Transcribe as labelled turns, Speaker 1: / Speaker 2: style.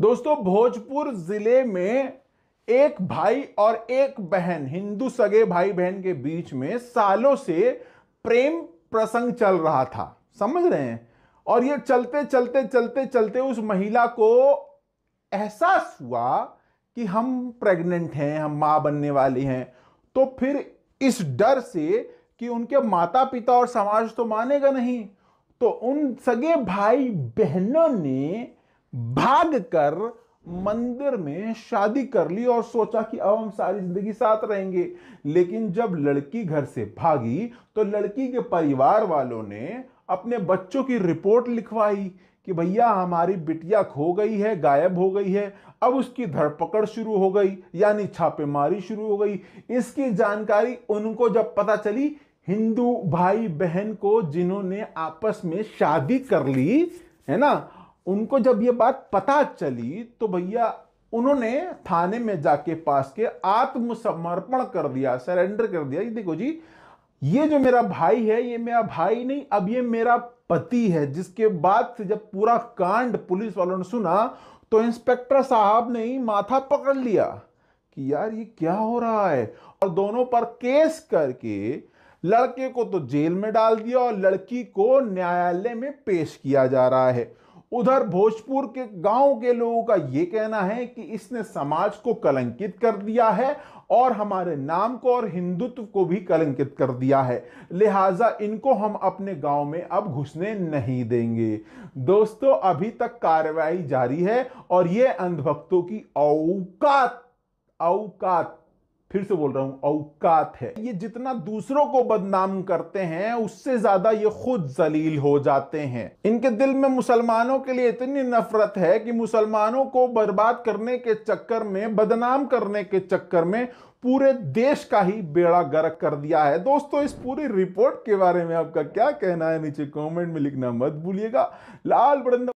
Speaker 1: दोस्तों भोजपुर जिले में एक भाई और एक बहन हिंदू सगे भाई बहन के बीच में सालों से प्रेम प्रसंग चल रहा था समझ रहे हैं और ये चलते चलते चलते चलते उस महिला को एहसास हुआ कि हम प्रेग्नेंट हैं हम माँ बनने वाली हैं तो फिर इस डर से कि उनके माता पिता और समाज तो मानेगा नहीं तो उन सगे भाई बहनों ने भाग कर मंदिर में शादी कर ली और सोचा कि अब हम सारी जिंदगी साथ रहेंगे लेकिन जब लड़की घर से भागी तो लड़की के परिवार वालों ने अपने बच्चों की रिपोर्ट लिखवाई कि भैया हमारी बिटिया खो गई है गायब हो गई है अब उसकी धरपकड़ शुरू हो गई यानी छापेमारी शुरू हो गई इसकी जानकारी उनको जब पता चली हिंदू भाई बहन को जिन्होंने आपस में शादी कर ली है ना उनको जब ये बात पता चली तो भैया उन्होंने थाने में जाके पास के आत्मसमर्पण कर दिया सरेंडर कर दिया देखो जी ये जो मेरा भाई है ये मेरा भाई नहीं अब ये मेरा पति है जिसके बाद से जब पूरा कांड पुलिस वालों ने सुना तो इंस्पेक्टर साहब ने ही माथा पकड़ लिया कि यार ये क्या हो रहा है और दोनों पर केस करके लड़के को तो जेल में डाल दिया और लड़की को न्यायालय में पेश किया जा रहा है उधर भोजपुर के गांव के लोगों का यह कहना है कि इसने समाज को कलंकित कर दिया है और हमारे नाम को और हिंदुत्व को भी कलंकित कर दिया है लिहाजा इनको हम अपने गांव में अब घुसने नहीं देंगे दोस्तों अभी तक कार्रवाई जारी है और ये अंधभक्तों की औकात औकात फिर से बोल रहा हूं औकात है ये जितना दूसरों को बदनाम करते हैं उससे ज्यादा ये खुद जलील हो जाते हैं इनके दिल में मुसलमानों के लिए इतनी नफरत है कि मुसलमानों को बर्बाद करने के चक्कर में बदनाम करने के चक्कर में पूरे देश का ही बेड़ा गर्क कर दिया है दोस्तों इस पूरी रिपोर्ट के बारे में आपका क्या कहना है नीचे कमेंट में लिखना मत भूलिएगा लाल बड़ंदा